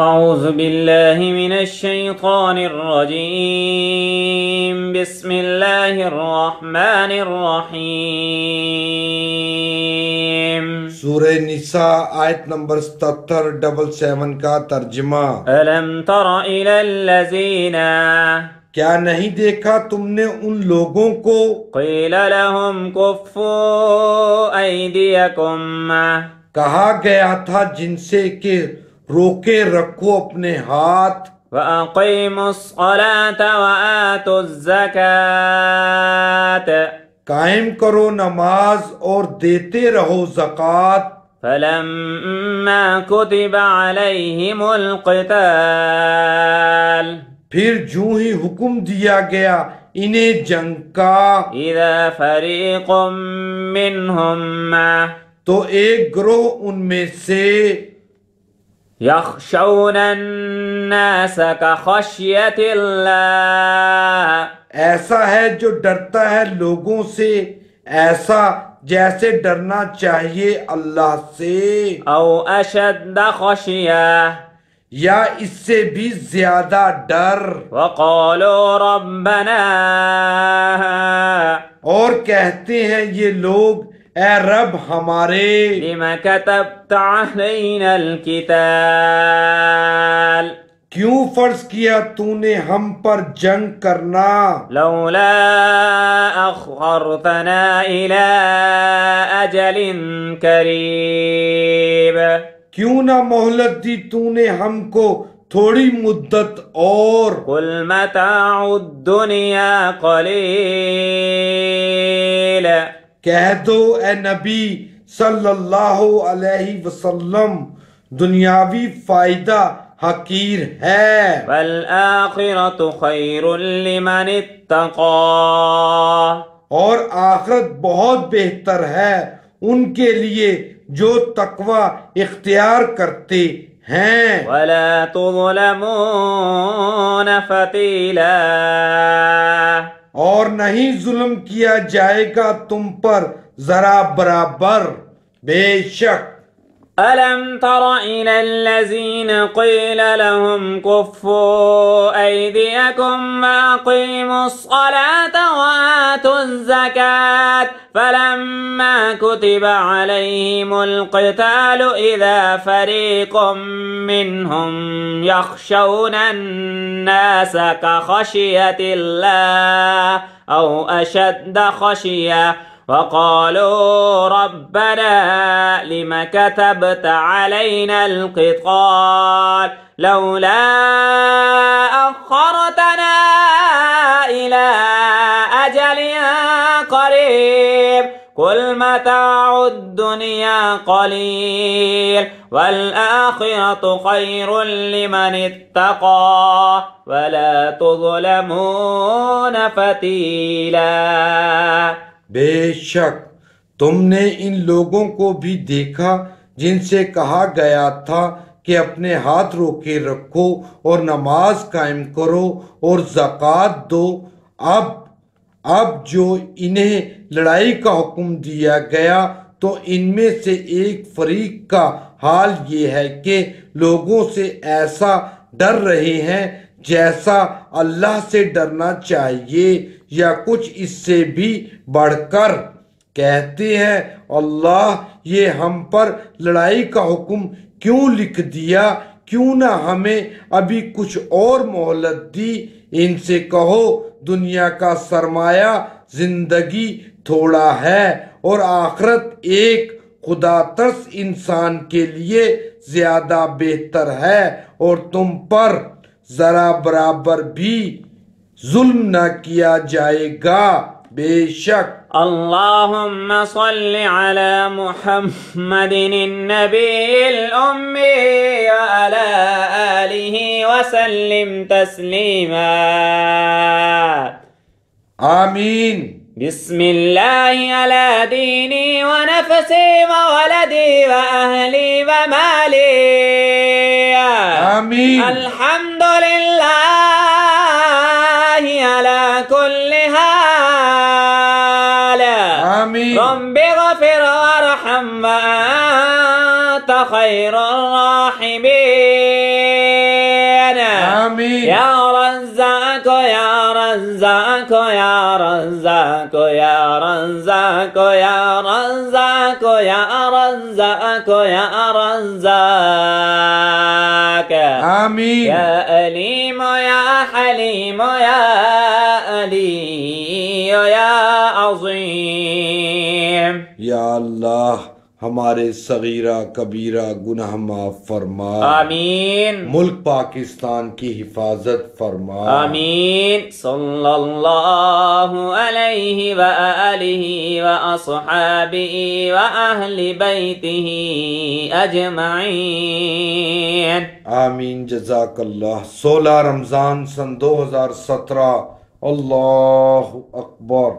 أعوذ بالله من الشيطان الرجيم بسم الله الرحمن الرحيم سورة نساء آیت نمبر 77 کا ترجمہ ألم تر إلى الذين کیا نہیں دیکھا تم نے ان لوگوں کو قیل لهم كفوا أيديكم کہا گیا تھا جن سے کہ روکے رکھو اپنے ہاتھ وَأَقِيمُ الصَّلَاةَ وَآتُ الزَّكَاةَ قائم کرو نماز اور دیتے رہو زکاة فَلَمَّا كُتِبَ عَلَيْهِمُ الْقِتَالِ پھر جو ہی حکم دیا گیا انہیں جنگ کا اِذَا فَرِيقٌ مِّنْهُمَّا تو ایک گروہ ان میں سے خوشیت اللہ ایسا ہے جو ڈرتا ہے لوگوں سے ایسا جیسے ڈرنا چاہیے اللہ سے او اشد خشیہ یا اس سے بھی زیادہ ڈر ربنا اور کہتے ہیں یہ لوگ اے رب ہمارے مکتب کیوں فرض کیا تو نے ہم پر جنگ کرنا لولا اخرتنا الى اجل قریب کیوں نہ مہلت دی تو نے ہم کو تھوڑی مدت اور قل متاع الدنیا قلیل کہہ دو اے نبی صلی اللہ علیہ وسلم دنیاوی فائدہ حقیر ہے والآخرت خیر لمن اتقا اور آخرت بہت بہتر ہے ان کے لیے جو تقوی اختیار کرتے ہیں وَلَا تُظْلَمُونَ فَتِيلًا اور نہیں ظلم کیا جائے گا تم پر ذرا برابر بے شک ألم تر إلى الذين قيل لهم كفوا أيديكم وأقيموا الصلاة وآتوا الزكاة فلما كتب عليهم القتال إذا فريق منهم يخشون الناس كخشية الله أو أشد خشية وقالوا ربنا لم كتبت علينا القتال لولا أخرتنا إلى أجل قريب قل متاع الدنيا قليل والآخرة خير لمن اتقى ولا تظلمون فتيلاً بے شک تم نے ان لوگوں کو بھی دیکھا جن سے کہا گیا تھا کہ اپنے ہاتھ روکے رکھو اور نماز قائم کرو اور زکوٰۃ دو اب اب جو انہیں لڑائی کا حکم دیا گیا تو ان میں سے ایک فریق کا حال یہ ہے کہ لوگوں سے ایسا ڈر رہے ہیں جیسا اللہ سے ڈرنا چاہیے یا کچھ اس سے بھی بڑھ کر کہتے ہیں اللہ یہ ہم پر لڑائی کا حکم کیوں لکھ دیا کیوں نہ ہمیں ابھی کچھ اور مہلت دی ان سے کہو دنیا کا سرمایہ زندگی تھوڑا ہے اور آخرت ایک خدا ترس انسان کے لیے زیادہ بہتر ہے اور تم پر ذرا برابر بھی ظلم نہ کیا جائے گا بے شک اللهم صل على محمد النبي الأمي وعلى آله وسلم تسليما آمين بسم الله على ديني ونفسي وولدي وأهلي ومالي آمين الحمد لله فاغفر وارحم وأنت خير الراحمين آمين يا رزاق يا رزاق يا رزاق يا رزاق يا رزاق يا رزاق يا رزاق آمين يا أليم يا حليم يا ألي يا عظيم یا اللہ ہمارے صغیرہ کبیرہ گناہ معاف فرما آمین ملک پاکستان کی حفاظت فرما آمین صلی اللہ علیہ وآلہ وآصحابہ وآہل بیتہ اجمعین آمین جزاک اللہ سولہ رمضان سن دو ہزار سترہ اللہ اکبر